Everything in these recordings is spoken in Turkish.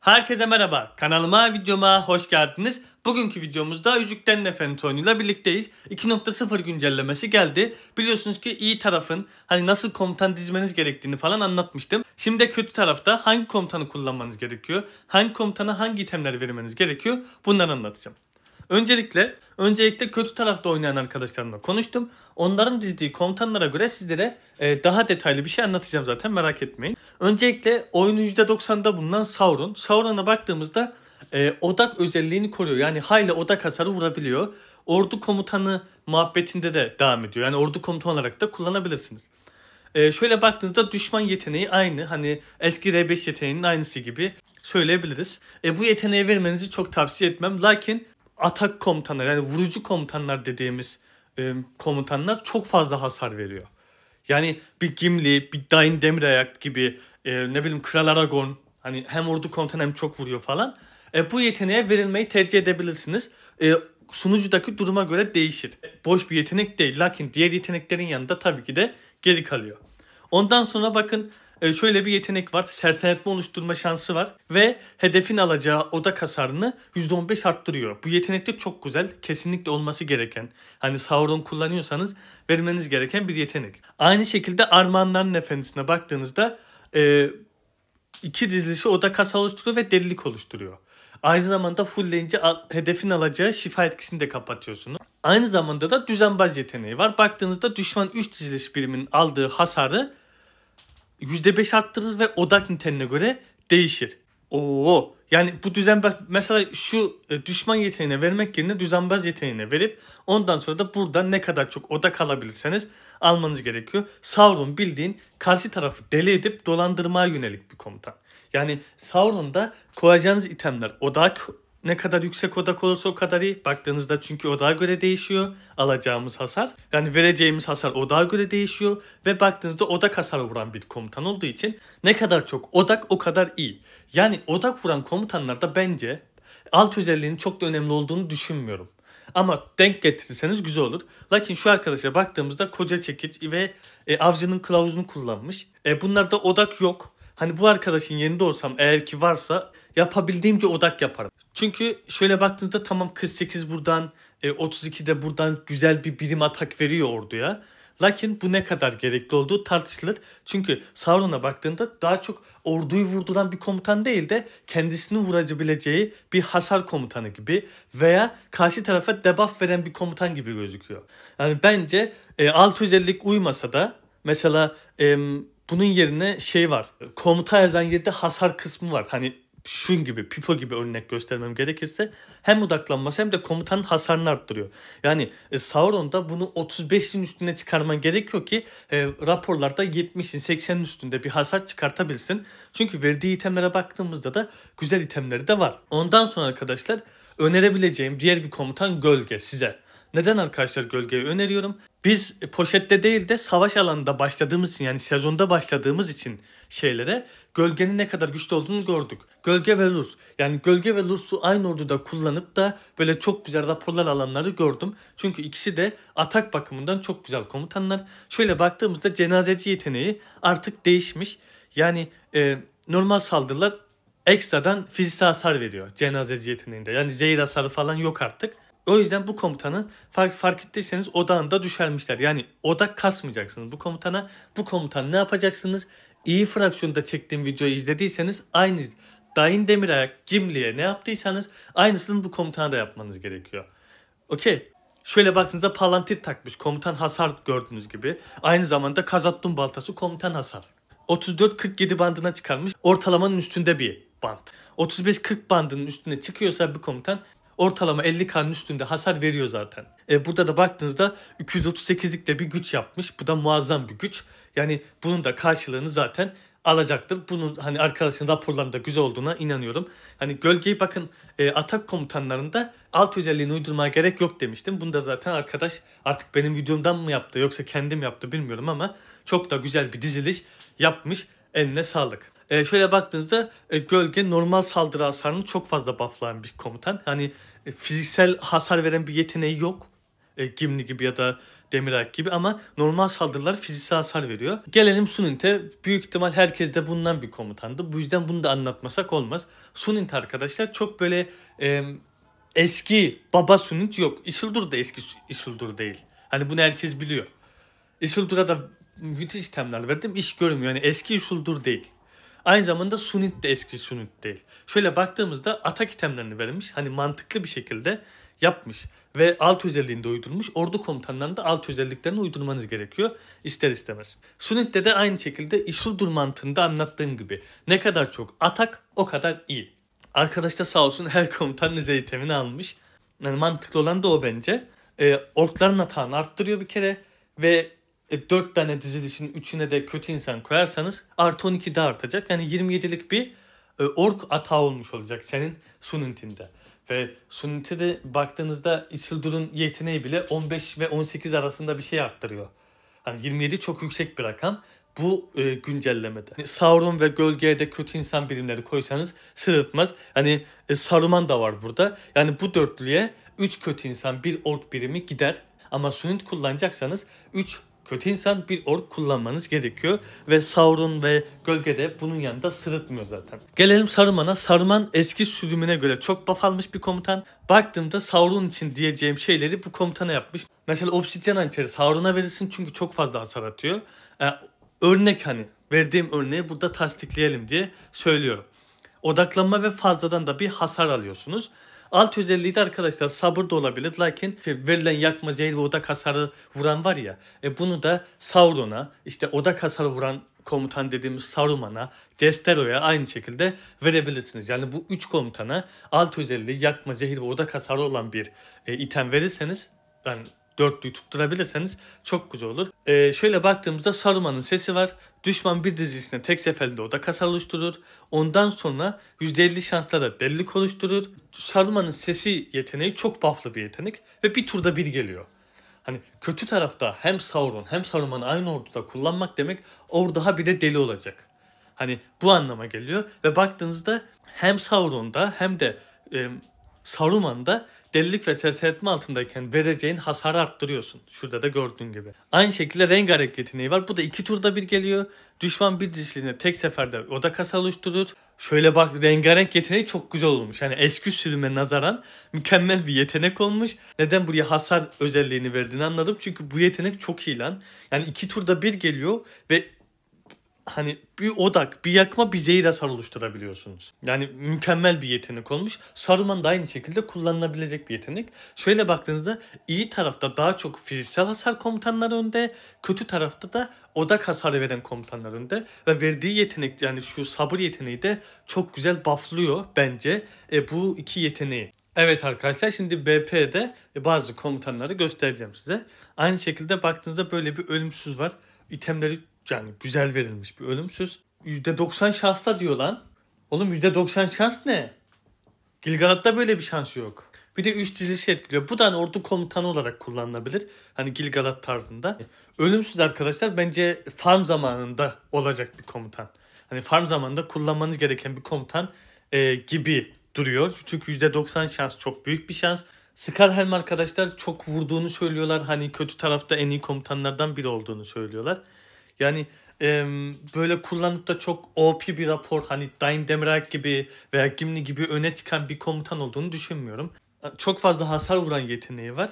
Herkese merhaba. Kanalıma, videoma hoş geldiniz. Bugünkü videomuzda Yüzükten Nefenton ile birlikteyiz. 2.0 güncellemesi geldi. Biliyorsunuz ki iyi tarafın hani nasıl komutan dizmeniz gerektiğini falan anlatmıştım. Şimdi kötü tarafta hangi komutanı kullanmanız gerekiyor, hangi komutana hangi itemleri vermeniz gerekiyor bunları anlatacağım. Öncelikle Öncelikle kötü tarafta oynayan arkadaşlarımla konuştum. Onların dizdiği komutanlara göre sizlere e, daha detaylı bir şey anlatacağım zaten merak etmeyin. Öncelikle oyunun %90'da bulunan Sauron. Sauron'a baktığımızda e, odak özelliğini koruyor. Yani hayli odak hasarı vurabiliyor. Ordu komutanı muhabbetinde de devam ediyor. Yani ordu komutanı olarak da kullanabilirsiniz. E, şöyle baktığınızda düşman yeteneği aynı. Hani eski R5 yeteneğinin aynısı gibi söyleyebiliriz. E, bu yeteneği vermenizi çok tavsiye etmem. Lakin atak komutanlar yani vurucu komutanlar dediğimiz e, komutanlar çok fazla hasar veriyor. Yani bir Gimli, bir Dain Demirayak gibi e, ne bileyim Kral Aragon hani hem ordu komutanı hem çok vuruyor falan. E, bu yeteneğe verilmeyi tercih edebilirsiniz. E, sunucudaki duruma göre değişir. Boş bir yetenek değil. Lakin diğer yeteneklerin yanında tabii ki de geri kalıyor. Ondan sonra bakın e, şöyle bir yetenek var. sersenetme oluşturma şansı var ve hedefin alacağı odak hasarını %15 arttırıyor. Bu yetenek de çok güzel. Kesinlikle olması gereken. Hani Sauron kullanıyorsanız vermeniz gereken bir yetenek. Aynı şekilde Armağanların Efendisi'ne baktığınızda e, iki dizilişi odak hasar oluşturuyor ve delilik oluşturuyor. Aynı zamanda fullleyince hedefin alacağı şifa etkisini de kapatıyorsunuz. Aynı zamanda da düzenbaz yeteneği var. Baktığınızda düşman 3 diziliş biriminin aldığı hasarı %5 arttırır ve odak niteline göre değişir. Oo. Yani bu düzenbaz mesela şu e, düşman yeteneğine vermek yerine düzenbaz yeteneğine verip ondan sonra da burada ne kadar çok odak alabilirseniz almanız gerekiyor. Sauron bildiğin karşı tarafı deli edip dolandırmaya yönelik bir komutan. Yani Sauron'da koyacağınız itemler odak ne kadar yüksek odak olursa o kadar iyi. Baktığınızda çünkü odağa göre değişiyor alacağımız hasar. Yani vereceğimiz hasar odağa göre değişiyor ve baktığınızda odak hasar vuran bir komutan olduğu için ne kadar çok odak o kadar iyi. Yani odak vuran komutanlarda bence alt özelliğinin çok da önemli olduğunu düşünmüyorum. Ama denk getirirseniz güzel olur. Lakin şu arkadaşa baktığımızda koca çekiç ve e, avcının kılavuzunu kullanmış. E, bunlarda odak yok. Hani bu arkadaşın yerinde olsam eğer ki varsa yapabildiğimce odak yaparım. Çünkü şöyle baktığında tamam 48 buradan, 32 e, de buradan güzel bir birim atak veriyor orduya. Lakin bu ne kadar gerekli olduğu tartışılır. Çünkü Sauron'a baktığında daha çok orduyu vurduran bir komutan değil de kendisini vurabileceği bir hasar komutanı gibi veya karşı tarafa debuff veren bir komutan gibi gözüküyor. Yani bence e, alt özellik uymasa da mesela e, bunun yerine şey var. Komuta yazan yerde hasar kısmı var. Hani şun gibi pipo gibi örnek göstermem gerekirse hem odaklanması hem de komutanın hasarını arttırıyor. Yani e, Sauron'da bunu 35'in üstüne çıkarman gerekiyor ki e, raporlarda 70'in 80'in üstünde bir hasar çıkartabilsin. Çünkü verdiği itemlere baktığımızda da güzel itemleri de var. Ondan sonra arkadaşlar önerebileceğim diğer bir komutan gölge size. Neden arkadaşlar gölgeyi öneriyorum? Biz e, poşette değil de savaş alanında başladığımız için yani sezonda başladığımız için şeylere gölgenin ne kadar güçlü olduğunu gördük. Gölge ve Lurs. Yani gölge ve Lurs'u aynı orduda kullanıp da böyle çok güzel raporlar alanları gördüm. Çünkü ikisi de atak bakımından çok güzel komutanlar. Şöyle baktığımızda cenazeci yeteneği artık değişmiş. Yani e, normal saldırılar ekstradan fiziksel hasar veriyor cenazeci yeteneğinde. Yani zehir hasarı falan yok artık. O yüzden bu komutanın fark, fark ettiyseniz odağında düşermişler. Yani odak kasmayacaksınız bu komutana. Bu komutan ne yapacaksınız? İyi fraksiyonda çektiğim videoyu izlediyseniz aynı Dain Demirayak, cimliye ne yaptıysanız aynısını bu komutana da yapmanız gerekiyor. Okey. Şöyle baktığınızda palantit takmış. Komutan hasar gördüğünüz gibi. Aynı zamanda Kazattun baltası komutan hasar. 34-47 bandına çıkarmış. Ortalamanın üstünde bir band. 35-40 bandının üstüne çıkıyorsa bir komutan ortalama 50 kanın üstünde hasar veriyor zaten. E, burada da baktığınızda 238'lik de bir güç yapmış. Bu da muazzam bir güç. Yani bunun da karşılığını zaten alacaktır. Bunun hani arkadaşın raporlarında güzel olduğuna inanıyorum. Hani gölgeyi bakın e, atak komutanlarında alt özelliğini uydurmaya gerek yok demiştim. Bunu da zaten arkadaş artık benim videomdan mı yaptı yoksa kendim yaptı bilmiyorum ama çok da güzel bir diziliş yapmış. Eline sağlık. E, şöyle baktığınızda e, gölge normal saldırı hasarını çok fazla bufflayan bir komutan. Hani e, fiziksel hasar veren bir yeteneği yok. E, Gimli gibi ya da Demirak gibi ama normal saldırılar fiziksel hasar veriyor. Gelelim Sunint'e. Büyük ihtimal herkes de bundan bir komutandı. Bu yüzden bunu da anlatmasak olmaz. Sunint arkadaşlar çok böyle e, eski baba Sunint yok. Isildur da eski Isildur değil. Hani bunu herkes biliyor. Isildur'a da müthiş sistemler verdim. İş görmüyor. Yani eski Isildur değil. Aynı zamanda Sunit de eski Sunit değil. Şöyle baktığımızda atak itemlerini vermiş, Hani mantıklı bir şekilde yapmış ve alt özelliğinde uydurmuş. Ordu komutanlarının da alt özelliklerini uydurmanız gerekiyor ister istemez. Sunit'te de aynı şekilde Isildur mantığında anlattığım gibi ne kadar çok atak o kadar iyi. Arkadaş da sağ olsun her komutan üzeri temini almış. Yani mantıklı olan da o bence. E, orkların atağını arttırıyor bir kere ve e, 4 tane dizilişin üçüne de kötü insan koyarsanız artı 12 de artacak. Yani 27'lik bir e, ork ata olmuş olacak senin Sunint'inde. Ve Sunint'e de baktığınızda Isildur'un yeteneği bile 15 ve 18 arasında bir şey arttırıyor. Hani 27 çok yüksek bir rakam bu e, güncellemede. Yani Sauron ve gölgeye de kötü insan birimleri koysanız sırıtmaz. Yani e, Saruman da var burada. Yani bu dörtlüye 3 kötü insan, bir ork birimi gider. Ama Sunint kullanacaksanız 3 kötü insan bir ork kullanmanız gerekiyor ve Sauron ve Gölge de bunun yanında sırıtmıyor zaten. Gelelim Saruman'a. Saruman eski sürümüne göre çok buff almış bir komutan. Baktığımda Sauron için diyeceğim şeyleri bu komutana yapmış. Mesela Obsidian hançeri Sauron'a verirsin çünkü çok fazla hasar atıyor. Ee, örnek hani verdiğim örneği burada tasdikleyelim diye söylüyorum. Odaklanma ve fazladan da bir hasar alıyorsunuz. Alt özelliği de arkadaşlar sabır da olabilir. Lakin işte verilen yakma zehir ve odak hasarı vuran var ya. E bunu da Sauron'a işte odak hasarı vuran komutan dediğimiz Saruman'a, Destero'ya aynı şekilde verebilirsiniz. Yani bu üç komutana alt özelliği yakma, zehir ve odak hasarı olan bir e, item verirseniz yani dörtlüyü tutturabilirseniz çok güzel olur. Ee, şöyle baktığımızda Saruman'ın sesi var. Düşman bir dizisine tek seferinde oda kasar oluşturur. Ondan sonra %50 şansla da delilik oluşturur. Saruman'ın sesi yeteneği çok bufflı bir yetenek ve bir turda bir geliyor. Hani kötü tarafta hem Sauron hem Saruman'ı aynı orduda kullanmak demek or daha bir de deli olacak. Hani bu anlama geliyor ve baktığınızda hem Sauron'da hem de Saruman da delilik ve sersetme altındayken vereceğin hasarı arttırıyorsun. Şurada da gördüğün gibi. Aynı şekilde rengarenk yeteneği var. Bu da iki turda bir geliyor. Düşman bir dişliğine tek seferde oda kasa oluşturur. Şöyle bak rengarenk yeteneği çok güzel olmuş. Yani eski sürüme nazaran mükemmel bir yetenek olmuş. Neden buraya hasar özelliğini verdiğini anladım. Çünkü bu yetenek çok iyi lan. Yani iki turda bir geliyor ve hani bir odak, bir yakma, bir zehir hasar oluşturabiliyorsunuz. Yani mükemmel bir yetenek olmuş. Saruman da aynı şekilde kullanılabilecek bir yetenek. Şöyle baktığınızda iyi tarafta daha çok fiziksel hasar komutanları önde, kötü tarafta da odak hasarı veren komutanlar önde. Ve verdiği yetenek yani şu sabır yeteneği de çok güzel buffluyor bence e, bu iki yeteneği. Evet arkadaşlar şimdi BP'de bazı komutanları göstereceğim size. Aynı şekilde baktığınızda böyle bir ölümsüz var. İtemleri yani güzel verilmiş bir ölümsüz söz. %90 şansla diyor lan. Oğlum %90 şans ne? Gilgalat'ta böyle bir şans yok. Bir de üç dizisi etkiliyor. Bu da hani ordu komutanı olarak kullanılabilir. Hani Gilgalat tarzında. Ölümsüz arkadaşlar bence farm zamanında olacak bir komutan. Hani farm zamanında kullanmanız gereken bir komutan e, gibi duruyor. Çünkü %90 şans çok büyük bir şans. Scarhelm arkadaşlar çok vurduğunu söylüyorlar. Hani kötü tarafta en iyi komutanlardan biri olduğunu söylüyorlar. Yani e, böyle kullanıp da çok OP bir rapor hani Dain Demirak gibi veya Gimli gibi öne çıkan bir komutan olduğunu düşünmüyorum. E, çok fazla hasar vuran yeteneği var.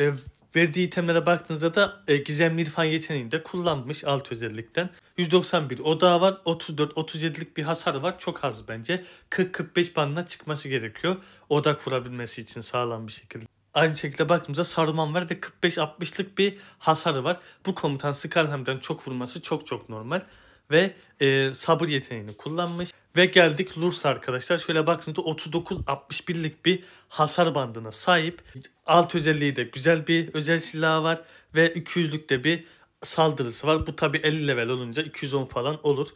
E, verdiği itemlere baktığınızda da e, gizemli irfan yeteneğini de kullanmış alt özellikten. 191 odağı var. 34-37'lik bir hasar var. Çok az bence. 40-45 bandına çıkması gerekiyor. Odak vurabilmesi için sağlam bir şekilde. Aynı şekilde baktığımızda Saruman var ve 45-60'lık bir hasarı var. Bu komutan Skalham'dan çok vurması çok çok normal. Ve e, sabır yeteneğini kullanmış. Ve geldik Lurs arkadaşlar. Şöyle baktığınızda 39-61'lik bir hasar bandına sahip. Alt özelliği de güzel bir özel silahı var. Ve 200'lük de bir saldırısı var. Bu tabi 50 level olunca 210 falan olur.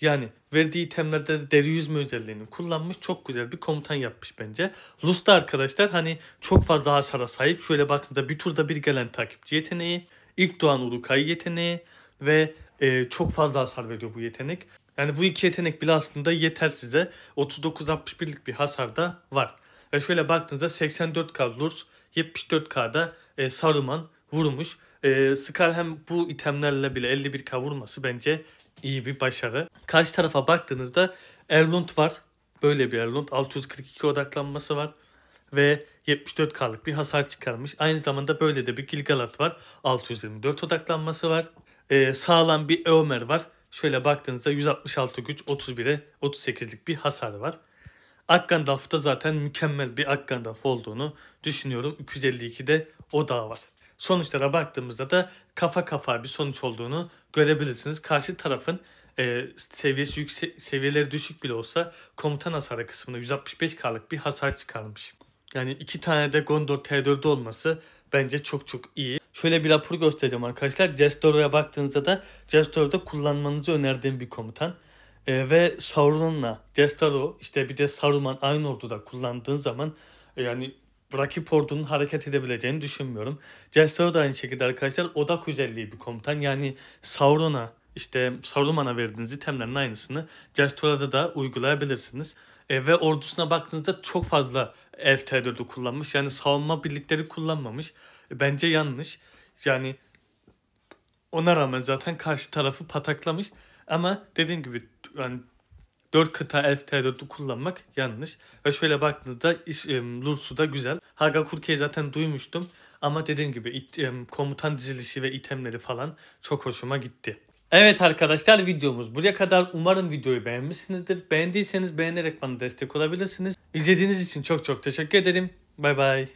Yani verdiği itemlerde deri yüzme özelliğini kullanmış. Çok güzel bir komutan yapmış bence. Luz da arkadaşlar hani çok fazla hasara sahip. Şöyle baktığında bir turda bir gelen takipçi yeteneği. ilk doğan Urukay yeteneği. Ve e, çok fazla hasar veriyor bu yetenek. Yani bu iki yetenek bile aslında yeter size. 39-61'lik bir hasar da var. Ve şöyle baktığınızda 84k Lurs, 74k'da e, Saruman vurmuş. E, Skal hem bu itemlerle bile 51k vurması bence iyi bir başarı. Karşı tarafa baktığınızda Erlund var. Böyle bir Erlund. 642 odaklanması var. Ve 74K'lık bir hasar çıkarmış. Aynı zamanda böyle de bir Gilgalat var. 624 odaklanması var. Ee, sağlam bir Eomer var. Şöyle baktığınızda 166 güç 31'e 38'lik bir hasarı var. Akgandalf'ta zaten mükemmel bir Akgandalf olduğunu düşünüyorum. 352'de o daha var sonuçlara baktığımızda da kafa kafa bir sonuç olduğunu görebilirsiniz. Karşı tarafın e, seviyesi yüksek, seviyeleri düşük bile olsa komutan hasarı kısmında 165K'lık bir hasar çıkarmış. Yani iki tane de Gondor T4'de olması bence çok çok iyi. Şöyle bir rapor göstereceğim arkadaşlar. Jestor'a baktığınızda da Jestor'da kullanmanızı önerdiğim bir komutan. E, ve Sauron'la Jestor'u işte bir de Saruman aynı orduda kullandığın zaman e, yani rakip ordunun hareket edebileceğini düşünmüyorum. Jester da aynı şekilde arkadaşlar odak özelliği bir komutan. Yani Sauron'a işte Saruman'a verdiğiniz itemlerin aynısını Jester'da da uygulayabilirsiniz. E, ve ordusuna baktığınızda çok fazla elf terörü kullanmış. Yani savunma birlikleri kullanmamış. E, bence yanlış. Yani ona rağmen zaten karşı tarafı pataklamış. Ama dediğim gibi yani 4 kıta elf tereddütü kullanmak yanlış. Ve şöyle baktığınızda iş, e, Lursu da güzel. Haga Kurke'yi zaten duymuştum. Ama dediğim gibi it, e, komutan dizilişi ve itemleri falan çok hoşuma gitti. Evet arkadaşlar videomuz buraya kadar. Umarım videoyu beğenmişsinizdir. Beğendiyseniz beğenerek bana destek olabilirsiniz. İzlediğiniz için çok çok teşekkür ederim. Bay bay.